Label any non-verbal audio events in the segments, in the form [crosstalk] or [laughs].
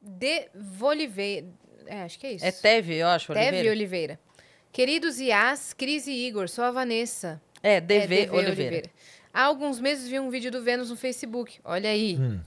de Voliveira. É, acho que é isso. É Teve, eu acho, Teve Oliveira. Oliveira. Queridos Iás, Cris e Igor, sou a Vanessa. É, DV, é, DV Oliveira. Oliveira. Há alguns meses vi um vídeo do Vênus no Facebook. Olha aí. Hum.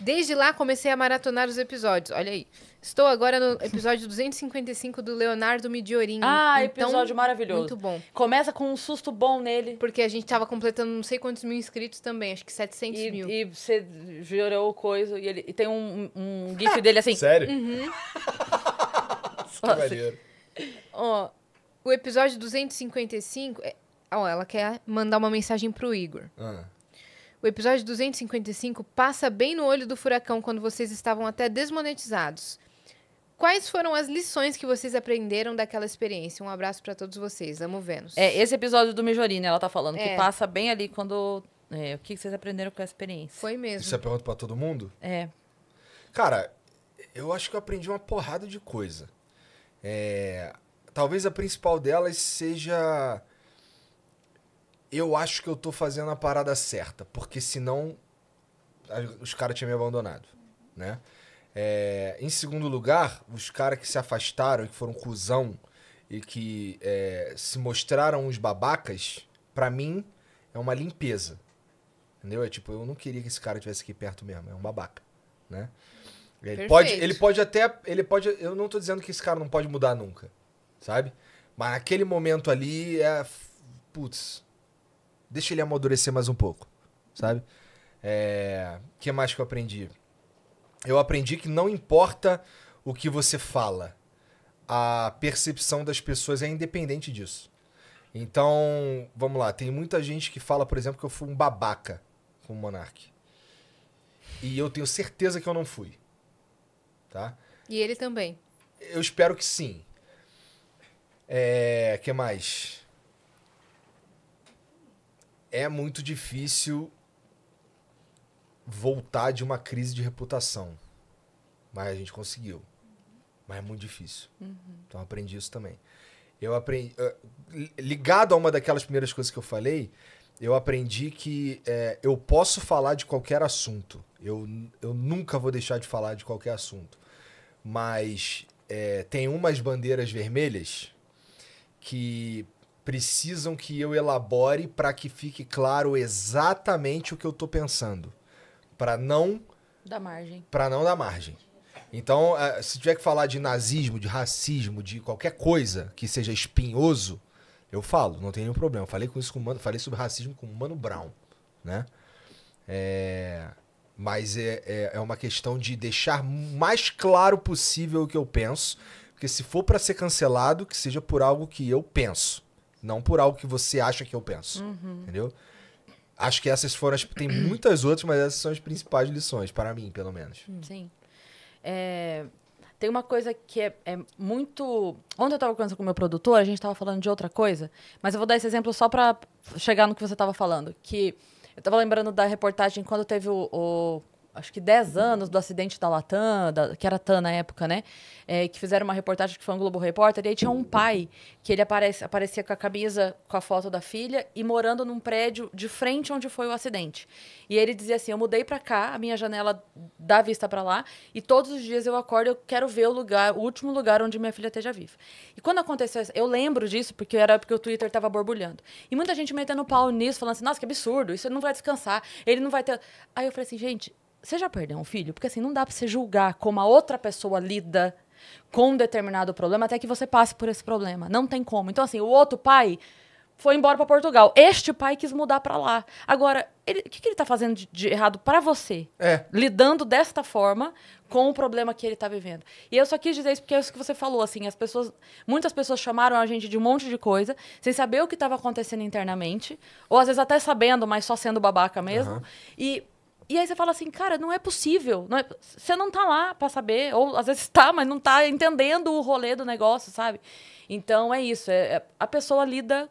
Desde lá comecei a maratonar os episódios. Olha aí. Estou agora no episódio 255 do Leonardo Midiorinho. Ah, então, episódio maravilhoso. Muito bom. Começa com um susto bom nele. Porque a gente estava completando não sei quantos mil inscritos também, acho que 700 e, mil. E você gerou coisa e ele e tem um, um gif dele assim. [laughs] Sério? Uhum. [laughs] que Ó, o episódio 255... É... Ó, ela quer mandar uma mensagem pro Igor. Ah. O episódio 255 passa bem no olho do furacão quando vocês estavam até desmonetizados. Quais foram as lições que vocês aprenderam daquela experiência? Um abraço para todos vocês. Amo Vênus. É, esse episódio do Mijorina, ela tá falando, é. que passa bem ali quando. É, o que vocês aprenderam com a experiência? Foi mesmo. Isso é pergunta pra todo mundo? É. Cara, eu acho que eu aprendi uma porrada de coisa. É, talvez a principal delas seja eu acho que eu tô fazendo a parada certa, porque senão os caras tinham me abandonado, né? É, em segundo lugar, os caras que se afastaram, que foram cuzão e que é, se mostraram uns babacas, para mim é uma limpeza. Entendeu? É tipo, eu não queria que esse cara tivesse aqui perto mesmo, é um babaca, né? Ele pode, ele pode até, ele pode, eu não tô dizendo que esse cara não pode mudar nunca, sabe? Mas naquele momento ali é putz, Deixa ele amadurecer mais um pouco, sabe? É... O que mais que eu aprendi? Eu aprendi que não importa o que você fala, a percepção das pessoas é independente disso. Então, vamos lá, tem muita gente que fala, por exemplo, que eu fui um babaca com o Monark. E eu tenho certeza que eu não fui. Tá? E ele também. Eu espero que sim. É, que mais? é muito difícil voltar de uma crise de reputação. Mas a gente conseguiu. Mas é muito difícil. Uhum. Então aprendi isso também. Eu aprendi. Eh, ligado a uma daquelas primeiras coisas que eu falei, eu aprendi que é, eu posso falar de qualquer assunto. Eu, eu nunca vou deixar de falar de qualquer assunto. Mas é, tem umas bandeiras vermelhas que precisam que eu elabore para que fique claro exatamente o que eu estou pensando, para não dar margem. Para não dar margem. Então, eh, se tiver que falar de nazismo, de racismo, de qualquer coisa que seja espinhoso, eu falo, não tem nenhum problema. Falei com isso com Mano, falei sobre racismo com o Mano Brown, né? É, mas é, é, é uma questão de deixar mais claro possível o que eu penso, porque se for para ser cancelado, que seja por algo que eu penso. Não por algo que você acha que eu penso. Uhum. Entendeu? Acho que essas foram as. Tem muitas outras, mas essas são as principais lições, para mim, pelo menos. Hum. Sim. É, tem uma coisa que é, é muito. Ontem eu estava conversando com o meu produtor, a gente estava falando de outra coisa, mas eu vou dar esse exemplo só para chegar no que você estava falando. Que eu estava lembrando da reportagem quando teve o, o acho que 10 anos do acidente da Latam, da, que era TAM na época, né? É, que fizeram uma reportagem que foi um Globo Repórter, e aí tinha um pai que ele aparece, aparecia com a camisa, com a foto da filha, e morando num prédio de frente onde foi o acidente. E ele dizia assim: Eu mudei para cá, a minha janela dá vista para lá, e todos os dias eu acordo, eu quero ver o lugar, o último lugar onde minha filha esteja viva. E quando aconteceu isso, eu lembro disso, porque era porque o Twitter estava borbulhando. E muita gente metendo pau nisso, falando assim: Nossa, que absurdo, isso não vai descansar, ele não vai ter. Aí eu falei assim, gente, você já perdeu um filho? Porque assim, não dá para você julgar como a outra pessoa lida com um determinado problema até que você passe por esse problema. Não tem como. Então, assim, o outro pai foi embora para Portugal. Este pai quis mudar para lá. Agora, o que, que, ele está fazendo de, de errado para você? É. Lidando desta forma com o problema que ele está vivendo. E eu só quis dizer isso porque é isso que você falou, assim, as pessoas, muitas pessoas chamaram a gente de um monte de coisa, sem saber o que estava acontecendo internamente, ou às vezes até sabendo, mas só sendo babaca mesmo. Uhum. E e aí você fala assim, cara, não é possível. Não é... Você não tá lá para saber. Ou às vezes tá, mas não tá entendendo o rolê do negócio, sabe? Então é isso. É, é, a pessoa lida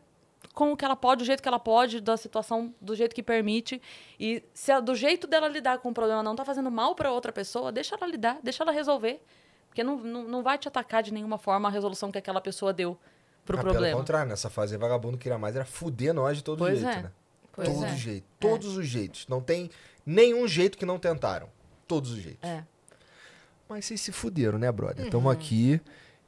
com o que ela pode, do jeito que ela pode, da situação, do jeito que permite. E se a, do jeito dela lidar com o problema não tá fazendo mal para outra pessoa, deixa ela lidar, deixa ela resolver. Porque não, não, não vai te atacar de nenhuma forma a resolução que aquela pessoa deu pro ah, problema. Pelo contrário, nessa fase vagabundo queria mais era fuder nós de todo pois jeito, é. né? Pois Todo é. jeito. É. Todos é. os jeitos. Não tem nenhum jeito que não tentaram. Todos os jeitos. É. Mas vocês se fuderam, né, brother? Estamos uhum. aqui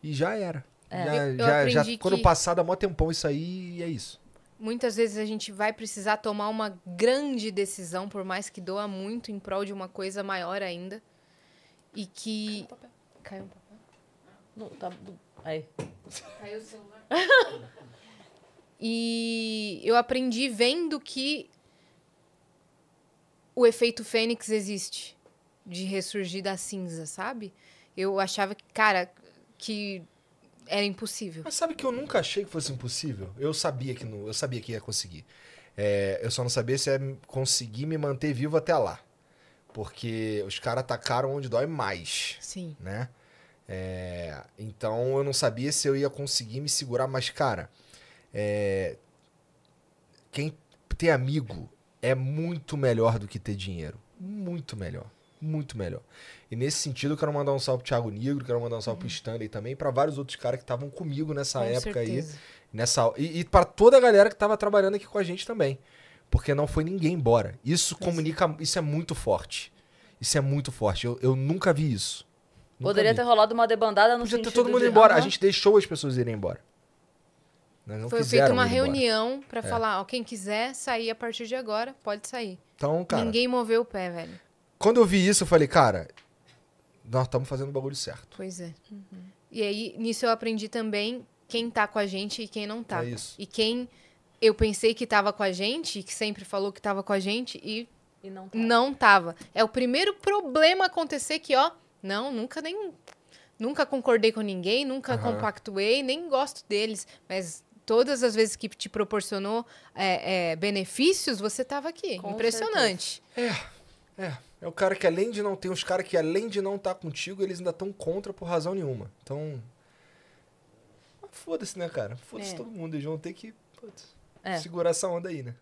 e já era. É. Já, eu, eu já, já quando passado há mó tempão isso aí e é isso. Muitas vezes a gente vai precisar tomar uma grande decisão, por mais que doa muito, em prol de uma coisa maior ainda. E que. Caiu um papel. Caiu um papel. Não, tá. Aí. Caiu o celular. [laughs] E eu aprendi vendo que o efeito fênix existe de ressurgir da cinza, sabe? Eu achava que, cara, que era impossível. Mas sabe que eu nunca achei que fosse impossível? Eu sabia que não, eu sabia que ia conseguir. É, eu só não sabia se ia conseguir me manter vivo até lá. Porque os caras atacaram onde dói mais. Sim. Né? É, então eu não sabia se eu ia conseguir me segurar, mas, cara, é, quem ter amigo é muito melhor do que ter dinheiro. Muito melhor. Muito melhor. E nesse sentido, eu quero mandar um salve pro Thiago Negro, quero mandar um salve uhum. pro Stanley também, para vários outros caras que estavam comigo nessa com época certeza. aí. Nessa, e e para toda a galera que estava trabalhando aqui com a gente também. Porque não foi ninguém embora. Isso comunica. Isso é muito forte. Isso é muito forte. Eu, eu nunca vi isso. Nunca Poderia vi. ter rolado uma debandada no Podia ter todo mundo de... embora. Uhum. A gente deixou as pessoas irem embora. Né? Foi feita uma reunião para é. falar, ó, quem quiser sair a partir de agora, pode sair. Então, cara... Ninguém moveu o pé, velho. Quando eu vi isso, eu falei, cara, nós estamos fazendo o bagulho certo. Pois é. Uhum. E aí, nisso eu aprendi também quem tá com a gente e quem não tá. É isso. E quem eu pensei que tava com a gente, que sempre falou que tava com a gente e, e não, tava. não tava. É o primeiro problema acontecer que, ó, não, nunca nem nunca concordei com ninguém, nunca uhum. compactuei, nem gosto deles, mas todas as vezes que te proporcionou é, é, benefícios, você estava aqui. Com Impressionante. Certeza. É, é. É o cara que além de não tem os caras que além de não estar tá contigo, eles ainda estão contra por razão nenhuma. Então, foda-se, né, cara? Foda-se é. todo mundo, eles vão ter que putz, é. segurar essa onda aí, né?